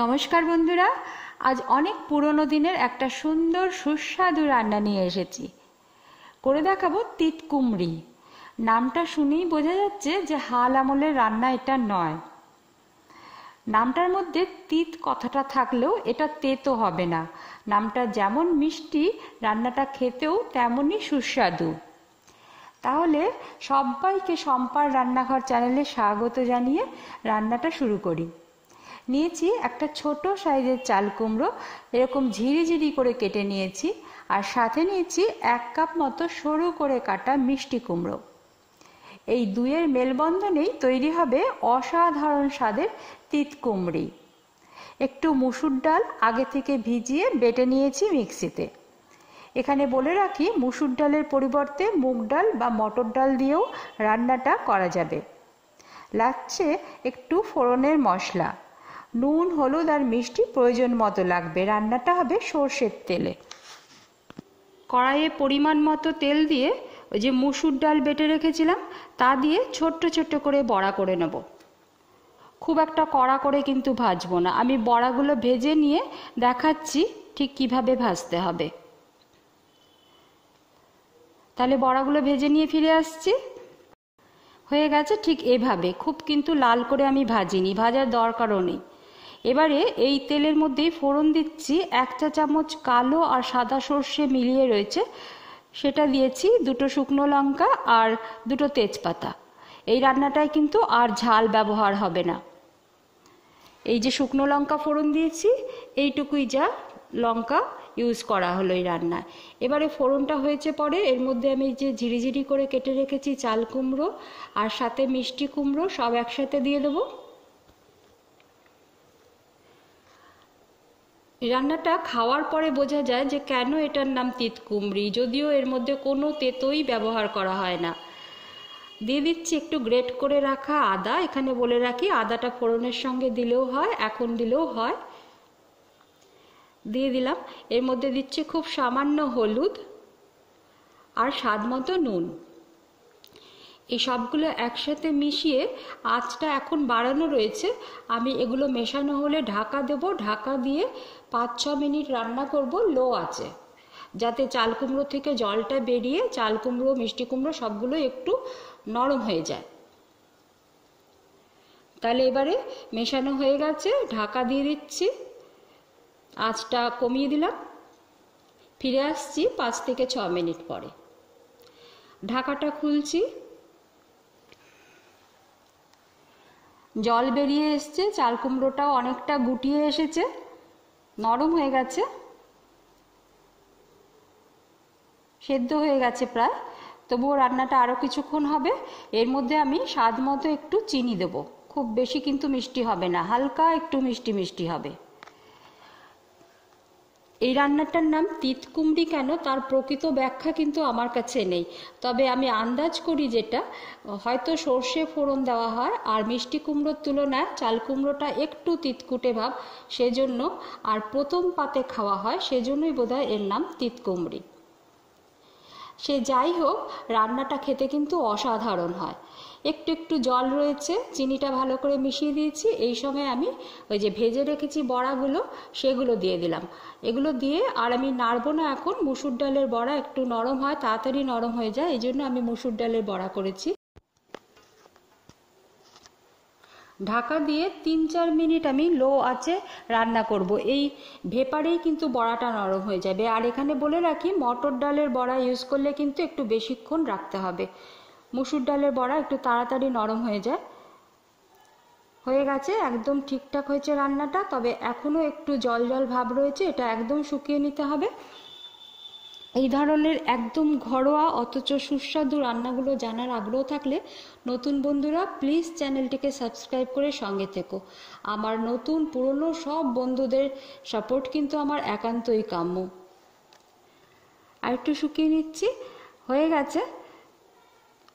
নমস্কার বন্ধুরা আজ অনেক পুরনো দিনের একটা সুন্দর সুস্বাদু রান্না নিয়ে এসেছি করে দেখাবো তিত কুমড়ি নামটা শুনেই বোঝা যাচ্ছে যে হাল আমলের রান্না এটা নয় নামটার মধ্যে তিত কথাটা থাকলেও এটা তেতো হবে না নামটা যেমন মিষ্টি রান্নাটা খেতেও তেমনই সুস্বাদু তাহলে সবাইকে সম্পার রান্নাঘর চ্যানেলে স্বাগত জানিয়ে রান্নাটা শুরু করি নিয়েছি একটা ছোট সাইজের চাল কুমড়ো এরকম ঝিরিঝিরি করে কেটে নিয়েছি আর সাথে নিয়েছি এক কাপ মতো সরু করে কাটা মিষ্টি কুমড়ো এই দুয়ের মেলবন্ধনেই তৈরি হবে অসাধারণ স্বাদের তিত কুমড়ি একটু মুসুর ডাল আগে থেকে ভিজিয়ে বেটে নিয়েছি মিক্সিতে এখানে বলে রাখি মুসুর ডালের পরিবর্তে মুগ ডাল বা মটর ডাল দিয়েও রান্নাটা করা যাবে লাগছে একটু ফোড়নের মশলা নুন হলুদ আর মিষ্টি প্রয়োজন মতো লাগবে রান্নাটা হবে সর্ষের তেলে কড়াইয়ে পরিমাণ মতো তেল দিয়ে ওই যে মুসুর ডাল বেটে রেখেছিলাম তা দিয়ে ছোট্ট ছোট্ট করে বড়া করে নেব খুব একটা কড়া করে কিন্তু ভাজব না আমি বড়াগুলো ভেজে নিয়ে দেখাচ্ছি ঠিক কিভাবে ভাজতে হবে তাহলে বড়াগুলো ভেজে নিয়ে ফিরে আসছি হয়ে গেছে ঠিক এভাবে খুব কিন্তু লাল করে আমি ভাজিনি ভাজার দরকারও নেই এবারে এই তেলের মধ্যে ফোড়ন দিচ্ছি এক চা চামচ কালো আর সাদা সর্ষে মিলিয়ে রয়েছে সেটা দিয়েছি দুটো শুকনো লঙ্কা আর দুটো তেজপাতা এই রান্নাটায় কিন্তু আর ঝাল ব্যবহার হবে না এই যে শুকনো লঙ্কা ফোড়ন দিয়েছি এইটুকুই যা লঙ্কা ইউজ করা হলো এই রান্নায় এবারে ফোড়নটা হয়েছে পরে এর মধ্যে আমি যে ঝিরিঝিরি করে কেটে রেখেছি চাল কুমড়ো আর সাথে মিষ্টি কুমড়ো সব একসাথে দিয়ে দেবো রান্নাটা খাওয়ার পরে বোঝা যায় যে কেন এটার নাম তিতকুমড়ি যদিও এর মধ্যে কোনো তেতোই ব্যবহার করা হয় না দিয়ে দিচ্ছি একটু গ্রেট করে রাখা আদা এখানে বলে রাখি আদাটা ফোড়নের সঙ্গে দিলেও হয় এখন দিলেও হয় দিয়ে দিলাম এর মধ্যে দিচ্ছি খুব সামান্য হলুদ আর স্বাদ মতো নুন এই সবগুলো একসাথে মিশিয়ে আঁচটা এখন বাড়ানো রয়েছে আমি এগুলো মেশানো হলে ঢাকা দেব ঢাকা দিয়ে পাঁচ ছ মিনিট রান্না করব লো আছে যাতে চাল কুমড়ো থেকে জলটা বেরিয়ে চাল কুমড়ো মিষ্টি কুমড়ো সবগুলো একটু নরম হয়ে যায় তাহলে এবারে মেশানো হয়ে গেছে ঢাকা দিয়ে দিচ্ছি আঁচটা কমিয়ে দিলাম ফিরে আসছি পাঁচ থেকে ছ মিনিট পরে ঢাকাটা খুলছি জল বেরিয়ে এসছে চাল কুমড়োটাও অনেকটা গুটিয়ে এসেছে নরম হয়ে গেছে সেদ্ধ হয়ে গেছে প্রায় তবুও রান্নাটা আরও কিছুক্ষণ হবে এর মধ্যে আমি স্বাদ মতো একটু চিনি দেবো খুব বেশি কিন্তু মিষ্টি হবে না হালকা একটু মিষ্টি মিষ্টি হবে এই রান্নাটার নাম তিতকুমড়ি কেন তার প্রকৃত ব্যাখ্যা কিন্তু আমার কাছে নেই তবে আমি আন্দাজ করি যেটা হয়তো সর্ষে ফোড়ন দেওয়া হয় আর মিষ্টি কুমড়োর তুলনায় চাল কুমড়োটা একটু তিতকুটে ভাব সেজন্য আর প্রথম পাতে খাওয়া হয় সেজন্যই বোধহয় এর নাম তিতকুমড়ি সে যাই হোক রান্নাটা খেতে কিন্তু অসাধারণ হয় একটু একটু জল রয়েছে চিনিটা ভালো করে মিশিয়ে দিয়েছি এই সময় আমি ওই যে ভেজে রেখেছি বড়াগুলো সেগুলো দিয়ে দিলাম এগুলো দিয়ে আর আমি নাড়বো না এখন মুসুর ডালের বড়া একটু নরম হয় তাড়াতাড়ি নরম হয়ে যায় এই জন্য আমি মুসুর ডালের বড়া করেছি ঢাকা দিয়ে তিন চার মিনিট আমি লো আছে রান্না করব এই ভেপারেই কিন্তু বড়াটা নরম হয়ে যাবে আর এখানে বলে রাখি মটর ডালের বড়া ইউজ করলে কিন্তু একটু বেশিক্ষণ রাখতে হবে মুসুর ডালের বড়া একটু তাড়াতাড়ি নরম হয়ে যায় হয়ে গেছে একদম ঠিকঠাক হয়েছে রান্নাটা তবে এখনও একটু জল জল ভাব রয়েছে এটা একদম শুকিয়ে নিতে হবে এই ধরনের একদম ঘরোয়া অথচ সুস্বাদু রান্নাগুলো জানার আগ্রহ থাকলে নতুন বন্ধুরা প্লিজ চ্যানেলটিকে সাবস্ক্রাইব করে সঙ্গে থেকো আমার নতুন পুরনো সব বন্ধুদের সাপোর্ট কিন্তু আমার একান্তই কাম্য আর একটু শুকিয়ে নিচ্ছি হয়ে গেছে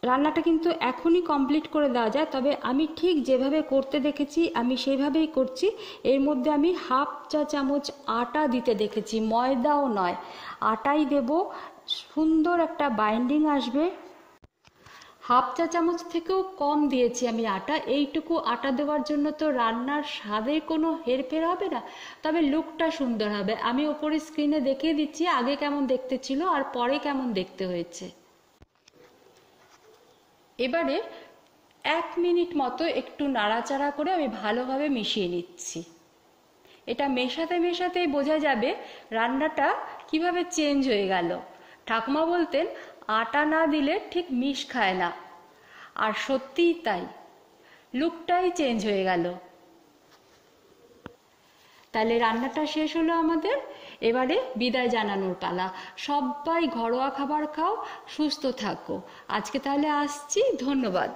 রান্নাটা কিন্তু এখনই কমপ্লিট করে দেওয়া যায় তবে আমি ঠিক যেভাবে করতে দেখেছি আমি সেইভাবেই করছি এর মধ্যে আমি হাফ চা চামচ আটা দিতে দেখেছি ময়দাও নয় আটাই দেব সুন্দর একটা বাইন্ডিং আসবে হাফ চা চামচ থেকেও কম দিয়েছি আমি আটা এইটুকু আটা দেওয়ার জন্য তো রান্নার স্বাদে কোনো হেরফের হবে না তবে লুকটা সুন্দর হবে আমি ওপরে স্ক্রিনে দেখিয়ে দিচ্ছি আগে কেমন দেখতে ছিল আর পরে কেমন দেখতে হয়েছে এবারে এক মিনিট মতো একটু নাড়াচাড়া করে আমি ভালোভাবে মিশিয়ে নিচ্ছি এটা মেশাতে মেশাতেই বোঝা যাবে রান্নাটা কিভাবে চেঞ্জ হয়ে গেল ঠাকুমা বলতেন আটা না দিলে ঠিক মিশ খায় না আর সত্যিই তাই লুকটাই চেঞ্জ হয়ে গেল তাহলে রান্নাটা শেষ হলো আমাদের এবারে বিদায় জানানোর পালা সবাই ঘরোয়া খাবার খাও সুস্থ থাকো আজকে তাহলে আসছি ধন্যবাদ